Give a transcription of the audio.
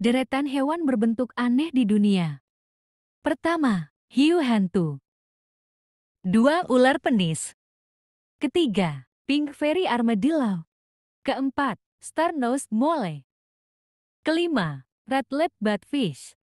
deretan hewan berbentuk aneh di dunia. Pertama, hiu hantu. Dua, ular penis. Ketiga, pink fairy armadillo. Keempat, star-nosed mole. Kelima, red-lip batfish.